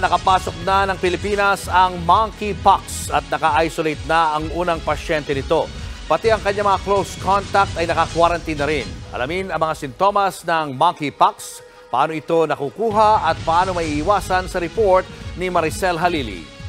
nakapasok na ng Pilipinas ang monkeypox at naka-isolate na ang unang pasyente nito. Pati ang kanyang mga close contact ay naka-quarantine na rin. Alamin ang mga sintomas ng monkeypox, paano ito nakukuha at paano may iwasan sa report ni Maricel Halili.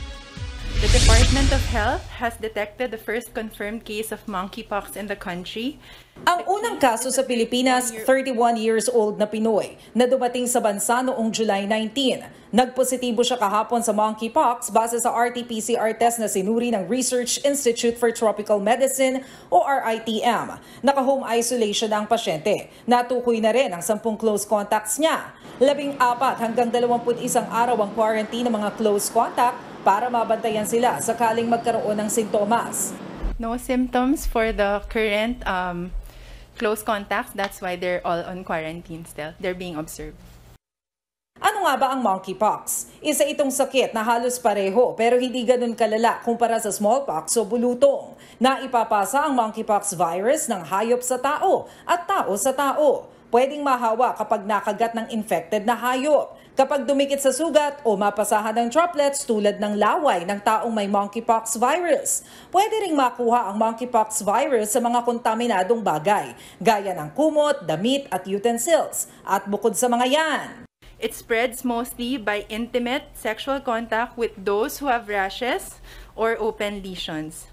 The Department of Health has detected the first confirmed case of monkeypox in the country. Ang unang kaso sa Pilipinas, 31 years old na Pinoy na dumating sa bansa noong July 19. Nagpositibo siya kahapon sa monkeypox base sa RT-PCR test na sinuri ng Research Institute for Tropical Medicine o RITM. Naka-home isolation ang pasyente. Natukoy na rin ang 10 close contacts niya. 14 hanggang 21 araw ang quarantine ng mga close contacts para mabantayan sila sakaling magkaroon ng sintomas. No symptoms for the current um, close contacts. That's why they're all on quarantine still. They're being observed. Ano nga ba ang monkeypox? Isa itong sakit na halos pareho pero hindi ganun kalala kumpara sa smallpox o bulutong. ipapasa ang monkeypox virus ng hayop sa tao at tao sa tao. Pwedeng mahawa kapag nakagat ng infected na hayop. Kapag dumikit sa sugat o mapasahan ng droplets tulad ng laway ng taong may monkeypox virus, pwede ring makuha ang monkeypox virus sa mga kontaminadong bagay, gaya ng kumot, damit at utensils, at bukod sa mga yan. It spreads mostly by intimate sexual contact with those who have rashes or open lesions.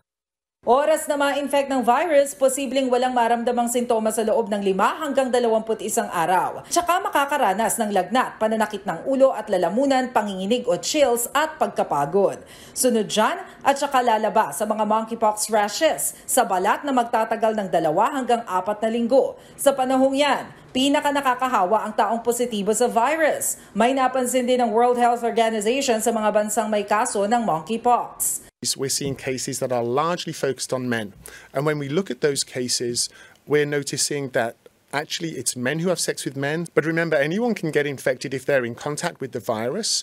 Oras na ma-infect ng virus, posibleng walang maramdamang sintomas sa loob ng 5 hanggang 21 araw. Tsaka makakaranas ng lagnat, pananakit ng ulo at lalamunan, panginginig o chills at pagkapagod. Sunod dyan, at tsaka lalaba sa mga monkeypox rashes sa balat na magtatagal ng 2 hanggang 4 na linggo. Sa panahong yan, pinaka nakakahawa ang taong positibo sa virus. May napansin din ng World Health Organization sa mga bansang may kaso ng monkeypox. We're seeing cases that are largely focused on men. And when we look at those cases, we're noticing that actually it's men who have sex with men. But remember, anyone can get infected if they're in contact with the virus.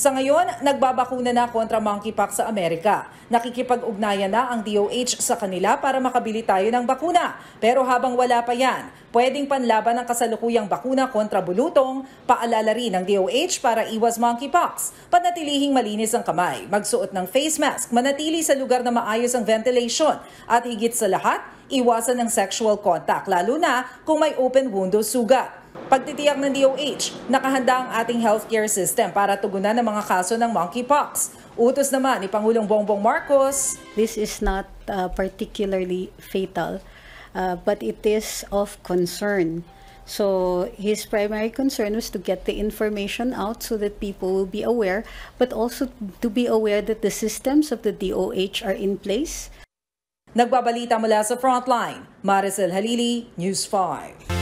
Sa ngayon, nagbabakuna na kontra monkeypox sa Amerika. Nakikipag-ugnayan na ang DOH sa kanila para makabili tayo ng bakuna. Pero habang wala pa yan, pwedeng panlaban ang kasalukuyang bakuna kontra bulutong, paalala rin ng DOH para iwas monkeypox. Panatilihing malinis ang kamay, magsuot ng face mask, manatili sa lugar na maayos ang ventilation, at higit sa lahat, iwasan ang sexual contact, lalo na kung may open wound o sugat. Pagtitiyak ng DOH, nakahanda ang ating healthcare system para tugunan ang mga kaso ng monkeypox. Utos naman ni Pangulong Bongbong Marcos. This is not uh, particularly fatal, uh, but it is of concern. So his primary concern was to get the information out so that people will be aware, but also to be aware that the systems of the DOH are in place. Nagbabalita mula sa Frontline, Maricel Halili, News 5.